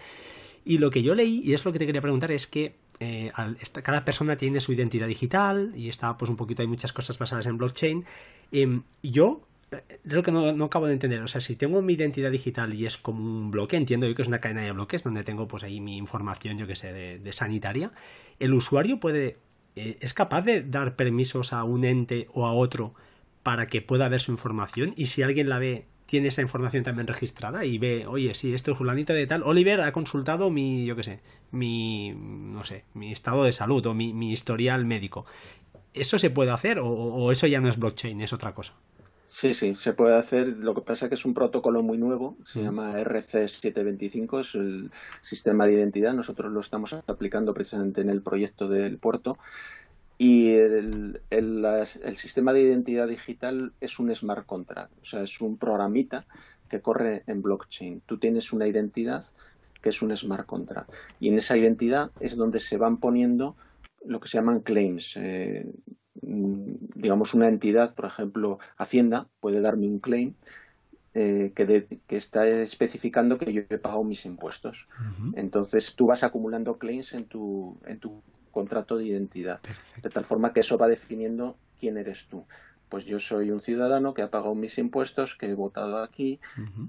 Y lo que yo leí, y es lo que te quería preguntar, es que eh, cada persona tiene su identidad digital y está pues un poquito, hay muchas cosas basadas en blockchain. Em, yo lo eh, que no, no, acabo de entender. O sea, si tengo mi identidad digital y es como un bloque, entiendo yo que es una cadena de bloques donde tengo pues ahí mi información, yo que sé, de, sanitaria, el usuario puede, eh, es capaz de dar permisos a un ente o a otro para que pueda ver su información y si alguien la ve tiene esa información también registrada y ve, oye, si esto es fulanito de tal. Oliver ha consultado mi, yo qué sé, mi, no sé, mi estado de salud o mi, historial médico. ¿Eso se puede hacer o, eso ya no es blockchain, es otra cosa? Sí, sí, se puede hacer. Lo que pasa es que es un protocolo muy nuevo, se llama RC725, es el sistema de identidad. Nosotros lo estamos aplicando precisamente en el proyecto del puerto y el, sistema de identidad digital es un smart contract, o sea, es un programita que corre en blockchain. Tú tienes una identidad que es un smart contract. Y en esa identidad es donde se van poniendo lo que se llaman claims. Eh, digamos, una entidad, por ejemplo, Hacienda puede darme un claim eh, que, que, está especificando que yo he pagado mis impuestos. Entonces tú vas acumulando claims en tu, en tu contrato de identidad. De tal forma que eso va definiendo quién eres tú. Pues yo soy un ciudadano que ha pagado mis impuestos, que he votado aquí,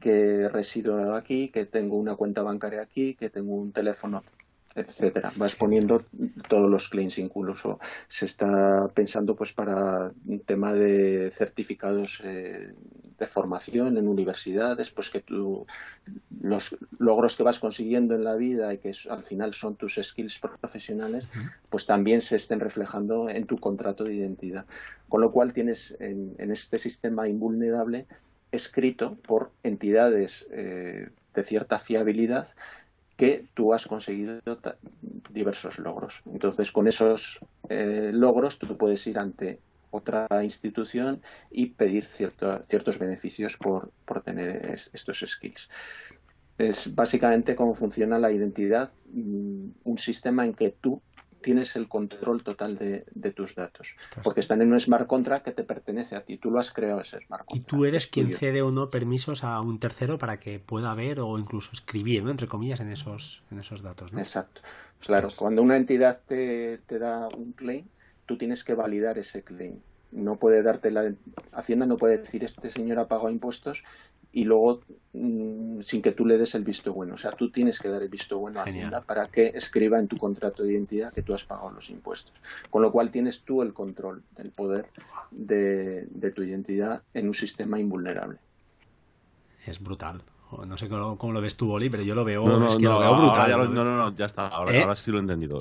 que he que resido aquí, que tengo una cuenta bancaria aquí, que tengo un teléfono etcétera. Vas poniendo todos los claims incluso. Se está pensando pues para un tema de certificados eh, de formación en universidades, pues que los logros que vas consiguiendo en la vida y que al final son tus skills profesionales, pues también se estén reflejando en tu contrato de identidad. Con lo cual tienes en, este sistema invulnerable escrito por entidades eh, de cierta fiabilidad que tú has conseguido diversos logros. Entonces, con esos eh, logros, tú puedes ir ante otra institución y pedir ciertos beneficios por, tener estos skills. Es básicamente cómo funciona la identidad, mm, un sistema en que tú tienes el control total de, tus datos, porque están en un smart contract que te pertenece a ti, tú lo has creado ese smart contract. Y tú eres quien cede o no permisos a un tercero para que pueda ver o incluso escribir, entre comillas, en esos, en esos datos. Exacto. Claro, cuando una entidad te, te da un claim, tú tienes que validar ese claim no puede darte la Hacienda no puede decir este señor ha pagado impuestos y luego mm, sin que tú le des el visto bueno. O sea, tú tienes que dar el visto bueno a Hacienda para que escriba en tu contrato de identidad que tú has pagado los impuestos. Con lo cual tienes tú el control, el poder de, tu identidad en un sistema invulnerable. Es brutal. No sé cómo, lo ves tú, Oli, pero yo lo veo, no, brutal. no, no, no, ya está. Ahora, ¿Eh? sí lo he entendido.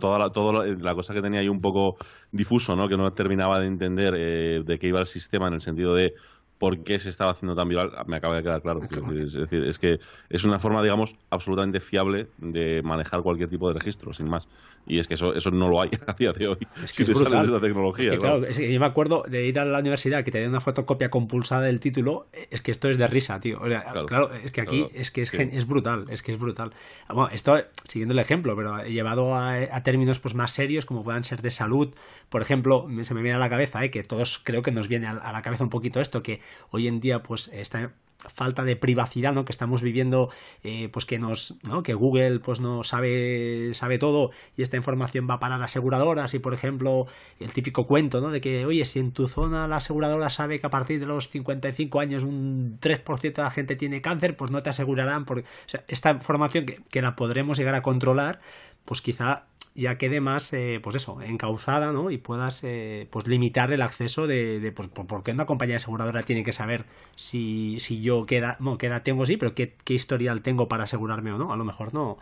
toda, la, cosa que tenía ahí un poco difuso, ¿no? que no terminaba de entender eh, de qué iba el sistema en el sentido de por qué se estaba haciendo tan viral, me acaba de quedar claro. Es, decir, es que es una forma, digamos, absolutamente fiable de manejar cualquier tipo de registro, sin más. Y es que eso, eso no lo hay a día de hoy. Es si te sales de tecnología. Es que, yo me acuerdo de ir a la universidad que te una fotocopia compulsada del título. Es que esto es de risa, tío. claro, es que aquí es que es, es, brutal. Es que es brutal. Bueno, esto siguiendo el ejemplo, pero llevado a, términos pues más serios, como puedan ser de salud. Por ejemplo, se me viene a la cabeza, eh, que todos creo que nos viene a la cabeza un poquito esto, que hoy en día pues esta falta de privacidad que estamos viviendo eh, pues que nos ¿no? que Google pues no sabe sabe todo y esta información va para las aseguradoras y por ejemplo el típico cuento ¿no? de que oye si en tu zona la aseguradora sabe que a partir de los 55 años un 3% de la gente tiene cáncer pues no te asegurarán porque esta información que, que la podremos llegar a controlar pues quizá ya quede más, eh, pues eso, encauzada, ¿no? Y puedas, eh, pues, limitar el acceso de, pues, ¿por qué una compañía aseguradora tiene que saber si, si yo queda bueno, tengo, sí, pero qué, qué historial tengo para asegurarme o no? A lo mejor no,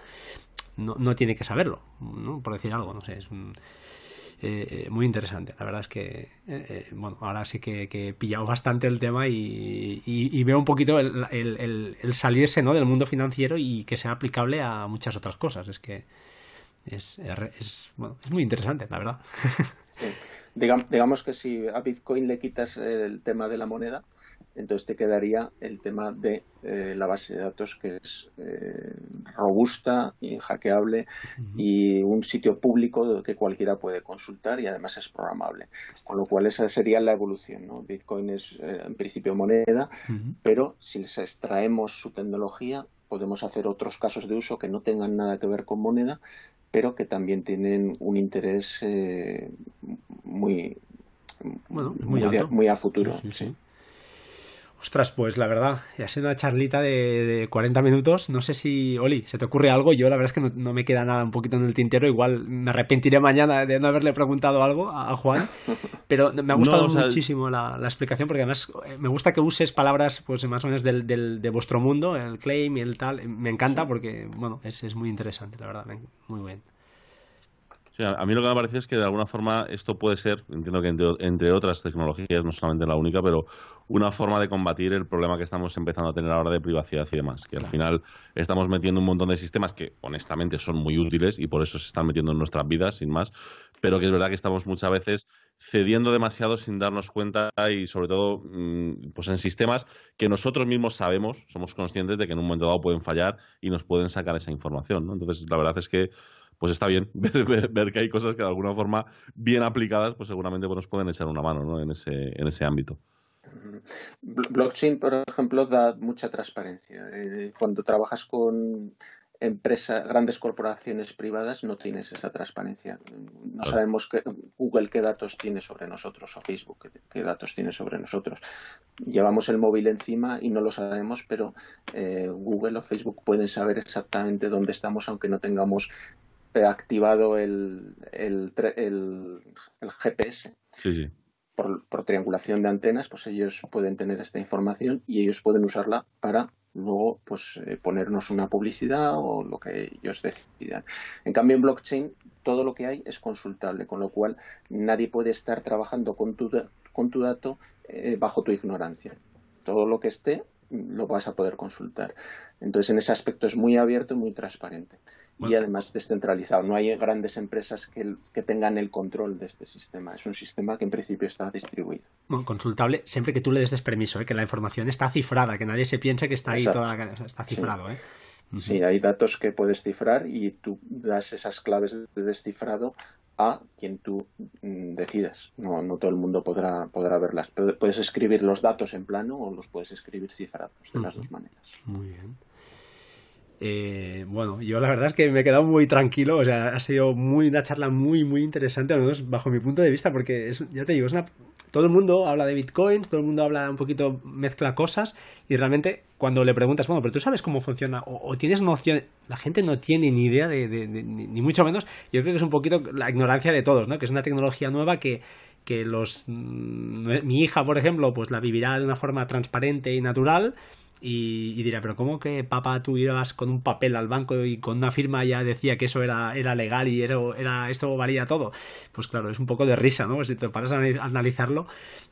no, no tiene que saberlo, ¿no? Por decir algo, no sé, es eh, eh, muy interesante. La verdad es que, bueno, ahora sí que, he pillado bastante el tema y, veo un poquito el, el, salirse ¿no? del mundo financiero y que sea aplicable a muchas otras cosas. Es que es, bueno, es muy interesante, la verdad. digamos que si a Bitcoin le quitas el tema de la moneda, entonces te quedaría el tema de eh, la base de datos que es eh, robusta, y hackeable y un sitio público que cualquiera puede consultar y además es programable. Con lo cual esa sería la evolución. Bitcoin es eh, en principio moneda, pero si extraemos su tecnología podemos hacer otros casos de uso que no tengan nada que ver con moneda pero que también tienen un interés eh, muy, muy, a futuro. sí. Ostras, pues la verdad, ha sido una charlita de, 40 minutos. No sé si, Oli, se te ocurre algo. Yo la verdad es que no, me queda nada un poquito en el tintero. Igual me arrepentiré mañana de no haberle preguntado algo a, Juan. Pero me ha gustado muchísimo la, explicación porque además eh, me gusta que uses palabras pues más o menos del, de vuestro mundo, el claim y el tal. Me encanta porque, bueno, es, es muy interesante, la verdad. Muy bien a mí lo que me parece es que de alguna forma esto puede ser, entiendo que entre, otras tecnologías, no solamente la única, pero una forma de combatir el problema que estamos empezando a tener ahora de privacidad y demás, que al final estamos metiendo un montón de sistemas que honestamente son muy útiles y por eso se están metiendo en nuestras vidas, sin más, pero que es verdad que estamos muchas veces cediendo demasiado sin darnos cuenta y sobre todo mm, pues en sistemas que nosotros mismos sabemos, somos conscientes de que en un momento dado pueden fallar y nos pueden sacar esa información. Entonces, la verdad es que pues está bien ver, que hay cosas que de alguna forma bien aplicadas, pues seguramente pues nos pueden echar una mano en, ese, ámbito. Blockchain, por ejemplo, da mucha transparencia. Eh, cuando trabajas con empresas, grandes corporaciones privadas, no tienes esa transparencia. No sabemos Google qué datos tiene sobre nosotros o Facebook qué, datos tiene sobre nosotros. Llevamos el móvil encima y no lo sabemos, pero eh, Google o Facebook pueden saber exactamente dónde estamos, aunque no tengamos activado el, el, GPS. Por, triangulación de antenas, pues ellos pueden tener esta información y ellos pueden usarla para luego pues eh, ponernos una publicidad o lo que ellos decidan. En cambio, en blockchain todo lo que hay es consultable, con lo cual nadie puede estar trabajando con tu, con tu dato eh, bajo tu ignorancia. Todo lo que esté lo vas a poder consultar. Entonces, en ese aspecto es muy abierto y muy transparente. Y además descentralizado. No hay grandes empresas que, tengan el control de este sistema. Es un sistema que en principio está distribuido. Bueno, consultable siempre que tú le des permiso, ¿eh? que la información está cifrada, que nadie se piense que está ahí toda la... Está cifrado, ¿eh? Sí, hay datos que puedes cifrar y tú das esas claves de descifrado a quien tú mm, decidas. No, no todo el mundo podrá, podrá verlas. Puedes escribir los datos en plano o los puedes escribir cifrados, de las dos maneras. Muy bien. Eh, bueno, yo la verdad es que me he quedado muy tranquilo, o sea, ha sido muy, una charla muy, muy interesante, al menos bajo mi punto de vista, porque ya te digo, todo el mundo habla de bitcoins, todo el mundo habla un poquito, mezcla cosas, y realmente cuando le preguntas, bueno, pero tú sabes cómo funciona, o, tienes noción, la gente no tiene ni idea ni mucho menos, yo creo que es un poquito la ignorancia de todos, ¿no? Que es una tecnología nueva que que los mm, mi hija por ejemplo pues la vivirá de una forma transparente y natural y, dirá, pero ¿cómo que papá tú ibas con un papel al banco y con una firma ya decía que eso era, era legal y era, era esto valía todo? Pues claro, es un poco de risa, ¿no? Si te paras a analizarlo,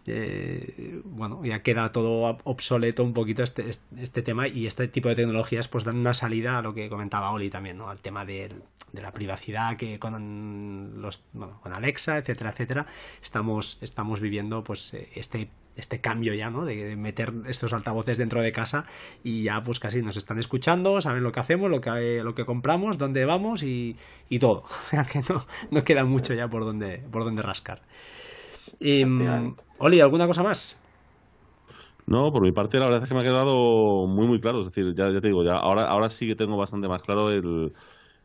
eh, bueno, ya queda todo obsoleto un poquito este, este, tema y este tipo de tecnologías pues dan una salida a lo que comentaba Oli también, ¿no? Al tema de, de la privacidad que con, los, bueno, con Alexa, etcétera, etcétera, estamos, estamos viviendo pues eh, este este cambio ya, ¿no? De, meter estos altavoces dentro de casa y ya pues casi nos están escuchando, saben lo que hacemos, lo que, lo que compramos, dónde vamos y, y todo. que no, no queda mucho ya por donde, por donde rascar. Em, Oli, ¿alguna cosa más? No, por mi parte la verdad es que me ha quedado muy muy claro. Es decir, ya, ya te digo, ya ahora, ahora sí que tengo bastante más claro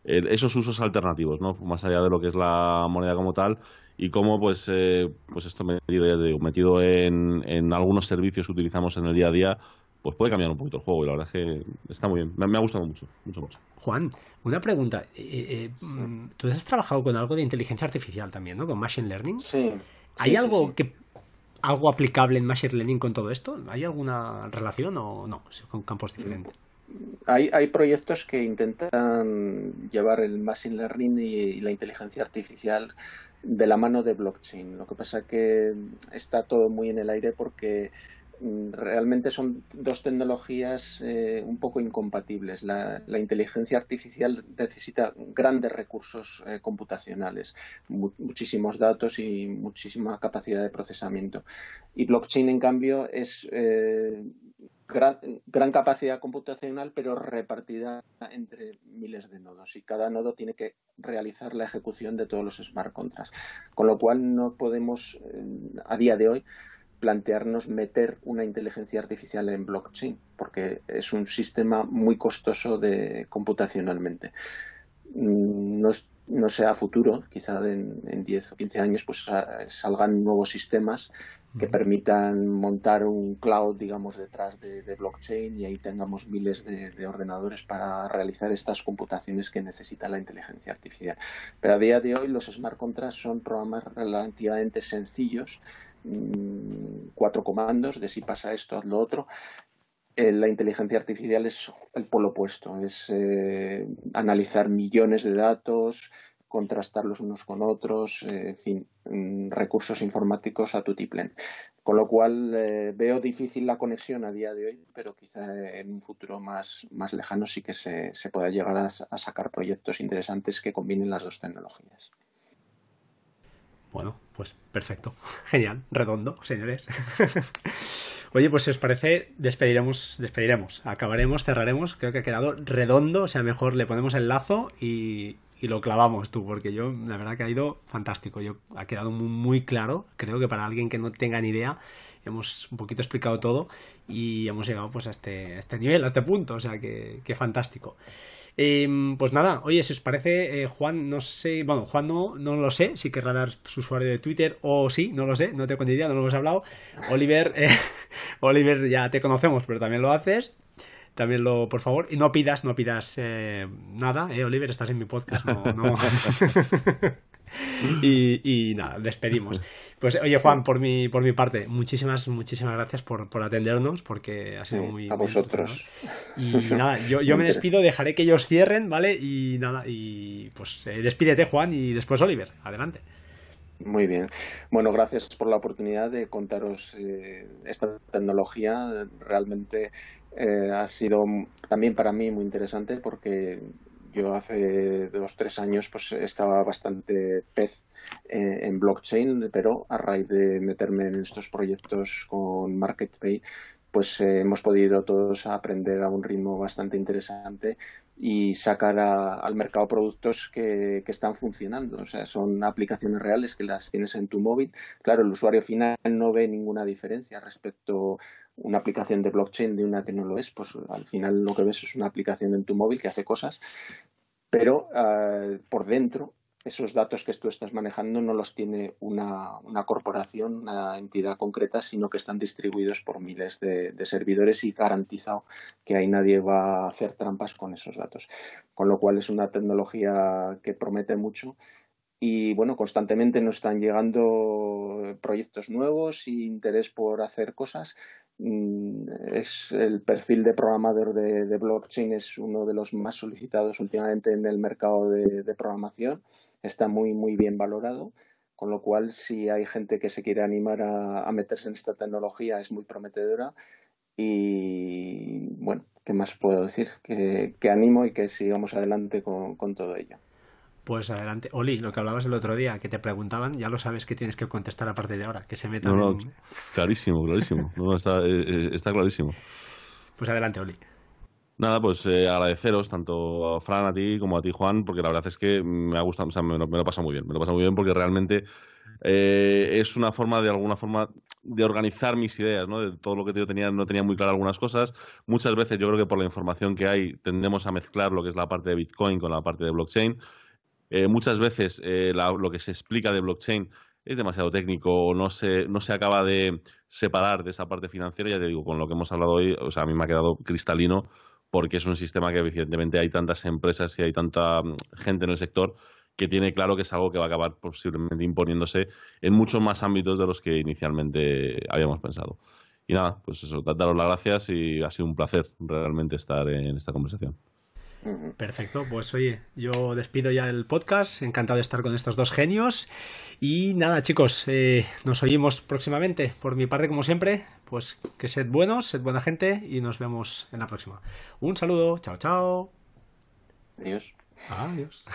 esos usos alternativos, ¿no? Más allá de lo que es la moneda como tal y cómo pues eh, pues esto metido metido en, algunos servicios que utilizamos en el día a día pues puede cambiar un poquito el juego y la verdad es que está muy bien me, ha gustado mucho mucho mucho Juan una pregunta eh, eh, mm, tú has trabajado con algo de inteligencia artificial también no con machine learning sí hay algo que algo aplicable en machine learning con todo esto hay alguna relación o no con campos diferentes hay, hay, proyectos que intentan llevar el machine learning y la inteligencia artificial de la mano de blockchain. Lo que pasa que está todo muy en el aire porque mm, realmente son dos tecnologías eh, un poco incompatibles. La, inteligencia artificial necesita grandes recursos eh, computacionales, muchísimos datos y muchísima capacidad de procesamiento. Y blockchain, en cambio, es eh, gran, capacidad computacional, pero repartida entre miles de nodos. Y cada nodo tiene que realizar la ejecución de todos los smart contracts. Con lo cual no podemos, eh, a día de hoy, plantearnos meter una inteligencia artificial en blockchain, porque es un sistema muy costoso de computacionalmente. Mm, es no sea futuro, quizá en, diez 10 o 15 años, pues salgan nuevos sistemas que permitan montar un cloud, digamos, detrás de, blockchain y ahí tengamos miles de, ordenadores para realizar estas computaciones que necesita la inteligencia artificial. Pero a día de hoy los smart contracts son programas relativamente sencillos, mm, cuatro comandos de si pasa esto, haz lo otro, eh, la inteligencia artificial es el polo opuesto, es eh, analizar millones de datos, contrastarlos unos con otros, eh, en fin, mm, recursos informáticos a tutiplen, Con lo cual veo difícil la conexión a día de hoy, pero quizá en un futuro más, lejano sí que se, pueda llegar a sacar proyectos interesantes que combinen las dos tecnologías. Bueno, pues perfecto. Genial, redondo, señores. Oye, pues si os parece, despediremos, despediremos, acabaremos, cerraremos. Creo que ha quedado redondo, o sea, mejor le ponemos el lazo y, lo clavamos tú, porque yo, la verdad que ha ido fantástico. Yo, ha quedado muy, claro. Creo que para alguien que no tenga ni idea, hemos un poquito explicado todo y hemos llegado pues a este, este nivel, a este punto. O sea, que fantástico. Em, pues nada, oye, si os parece, eh, Juan, no sé, bueno, Juan no, lo sé, si querrá dar su usuario de Twitter, o sí, no lo sé, no tengo ni idea, no lo hemos hablado. Oliver, eh, Oliver, ya te conocemos, pero también lo haces. También lo, por favor, y no pidas, no pidas eh, nada, eh, Oliver, estás en mi podcast, no. y, nada, despedimos. Pues oye, Juan, por mi, por mi parte, muchísimas, muchísimas gracias por, por atendernos, porque ha sido muy. A vosotros. y nada, yo, me despido, dejaré que ellos cierren, ¿vale? Y nada, y pues eh, despídete, Juan, y después Oliver. Adelante. Muy bien. Bueno, gracias por la oportunidad de contaros eh, esta tecnología. Realmente eh, ha sido también para mí muy interesante porque yo hace dos, tres años pues estaba bastante pez eh, en blockchain, pero a raíz de meterme en estos proyectos con MarketPay, pues eh, hemos podido todos aprender a un ritmo bastante interesante y sacar al mercado productos que, están funcionando. O sea, son aplicaciones reales que las tienes en tu móvil. Claro, el usuario final no ve ninguna diferencia respecto a una aplicación de blockchain de una que no lo es. Pues al final lo que ves es una aplicación en tu móvil que hace cosas, pero eh, por dentro esos datos que tú estás manejando no los tiene una, corporación, una entidad concreta, sino que están distribuidos por miles de, servidores y garantizado que ahí nadie va a hacer trampas con esos datos. Con lo cual es una tecnología que promete mucho y bueno, constantemente nos están llegando proyectos nuevos y interés por hacer cosas. Mm, el perfil de programador de, blockchain es uno de los más solicitados últimamente en el mercado de, programación. Está muy, muy bien valorado, con lo cual si hay gente que se quiere animar a, meterse en esta tecnología es muy prometedora. Y bueno, ¿qué más puedo decir? Que, animo y que sigamos adelante con todo ello. Pues adelante. Oli, lo que hablabas el otro día, que te preguntaban, ya lo sabes que tienes que contestar a partir de ahora, que se metan. No, Clarísimo, clarísimo. Eh, eh, está, clarísimo. Pues adelante, Oli. Nada, pues eh, agradeceros tanto a Fran, a ti como a ti, Juan, porque la verdad es que me ha gustado, o sea, me lo, pasa muy bien. Me lo pasa muy bien porque realmente es una forma de alguna forma de organizar mis ideas, ¿no? De todo lo que yo tenía, no tenía muy claras algunas cosas. Muchas veces yo creo que por la información que hay tendemos a mezclar lo que es la parte de Bitcoin con la parte de blockchain eh, muchas veces eh, lo que se explica de blockchain es demasiado técnico, no se, no se acaba de separar de esa parte financiera, ya te digo, con lo que hemos hablado hoy, o sea, a mí me ha quedado cristalino porque es un sistema que evidentemente hay tantas empresas y hay tanta mm, gente en el sector que tiene claro que es algo que va a acabar posiblemente imponiéndose en muchos más ámbitos de los que inicialmente habíamos pensado. Y nada, pues eso, daros las gracias y ha sido un placer realmente estar en esta conversación. Perfecto, pues oye, yo despido ya el podcast, encantado de estar con estos dos genios y nada chicos, eh, nos oímos próximamente. Por mi parte, como siempre, pues que sed buenos, sed buena gente y nos vemos en la próxima. Un saludo, chao, chao. Adiós. Adiós.